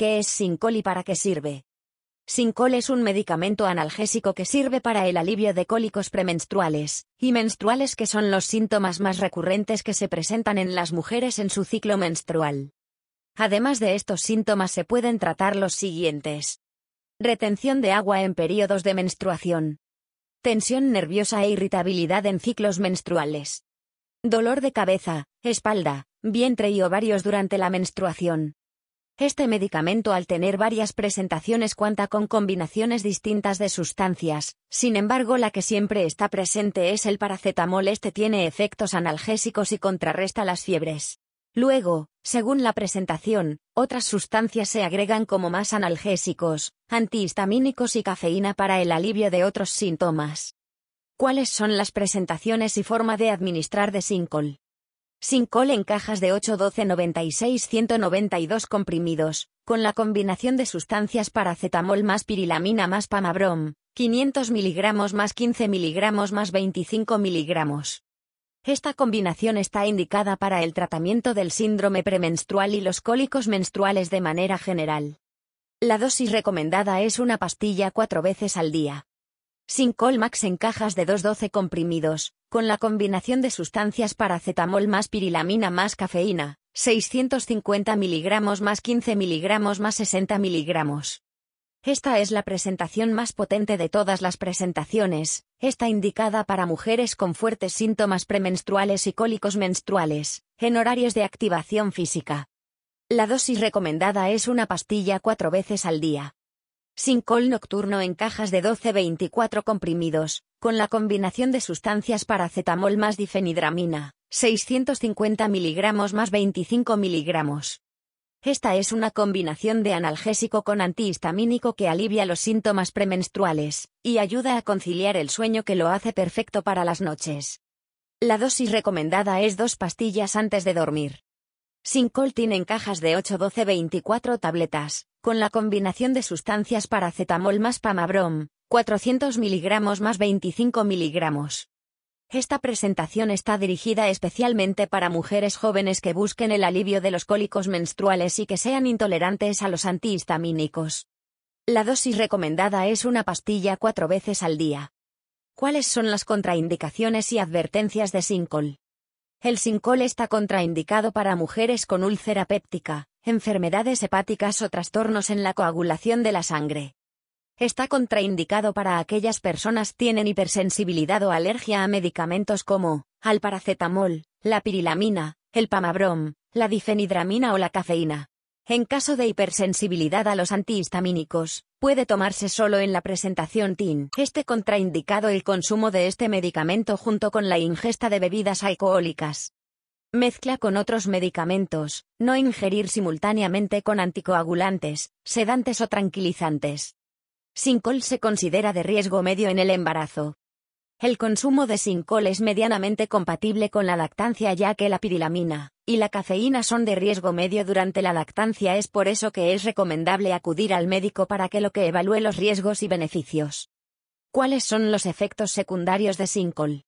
¿Qué es Sincol y para qué sirve? Sincol es un medicamento analgésico que sirve para el alivio de cólicos premenstruales y menstruales que son los síntomas más recurrentes que se presentan en las mujeres en su ciclo menstrual. Además de estos síntomas se pueden tratar los siguientes. Retención de agua en periodos de menstruación. Tensión nerviosa e irritabilidad en ciclos menstruales. Dolor de cabeza, espalda, vientre y ovarios durante la menstruación. Este medicamento al tener varias presentaciones cuenta con combinaciones distintas de sustancias, sin embargo la que siempre está presente es el paracetamol. Este tiene efectos analgésicos y contrarresta las fiebres. Luego, según la presentación, otras sustancias se agregan como más analgésicos, antihistamínicos y cafeína para el alivio de otros síntomas. ¿Cuáles son las presentaciones y forma de administrar de Sincol? Sin col en cajas de 8 12 96 192 comprimidos, con la combinación de sustancias paracetamol más pirilamina más pamabrom, 500 miligramos más 15 miligramos más 25 miligramos. Esta combinación está indicada para el tratamiento del síndrome premenstrual y los cólicos menstruales de manera general. La dosis recomendada es una pastilla cuatro veces al día. Sin Max en cajas de 2-12 comprimidos, con la combinación de sustancias paracetamol más pirilamina más cafeína, 650 miligramos más 15 miligramos más 60 miligramos. Esta es la presentación más potente de todas las presentaciones, está indicada para mujeres con fuertes síntomas premenstruales y cólicos menstruales, en horarios de activación física. La dosis recomendada es una pastilla cuatro veces al día col nocturno en cajas de 12-24 comprimidos, con la combinación de sustancias paracetamol más difenidramina, 650 miligramos más 25 miligramos. Esta es una combinación de analgésico con antihistamínico que alivia los síntomas premenstruales, y ayuda a conciliar el sueño que lo hace perfecto para las noches. La dosis recomendada es dos pastillas antes de dormir. Sincol tiene en cajas de 8-12-24 tabletas, con la combinación de sustancias paracetamol más pamabrom, 400 miligramos más 25 miligramos. Esta presentación está dirigida especialmente para mujeres jóvenes que busquen el alivio de los cólicos menstruales y que sean intolerantes a los antihistamínicos. La dosis recomendada es una pastilla cuatro veces al día. ¿Cuáles son las contraindicaciones y advertencias de Sincol? El sincol está contraindicado para mujeres con úlcera péptica, enfermedades hepáticas o trastornos en la coagulación de la sangre. Está contraindicado para aquellas personas que tienen hipersensibilidad o alergia a medicamentos como, al paracetamol, la pirilamina, el pamabrom, la difenidramina o la cafeína. En caso de hipersensibilidad a los antihistamínicos, Puede tomarse solo en la presentación TIN. Este contraindicado el consumo de este medicamento junto con la ingesta de bebidas alcohólicas. Mezcla con otros medicamentos, no ingerir simultáneamente con anticoagulantes, sedantes o tranquilizantes. Sincol se considera de riesgo medio en el embarazo. El consumo de sincol es medianamente compatible con la lactancia ya que la pirilamina, y la cafeína son de riesgo medio durante la lactancia. Es por eso que es recomendable acudir al médico para que lo que evalúe los riesgos y beneficios. ¿Cuáles son los efectos secundarios de Sincol?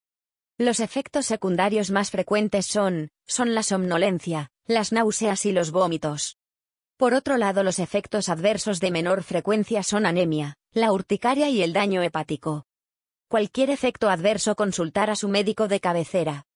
Los efectos secundarios más frecuentes son, son la somnolencia, las náuseas y los vómitos. Por otro lado, los efectos adversos de menor frecuencia son anemia, la urticaria y el daño hepático. Cualquier efecto adverso consultar a su médico de cabecera.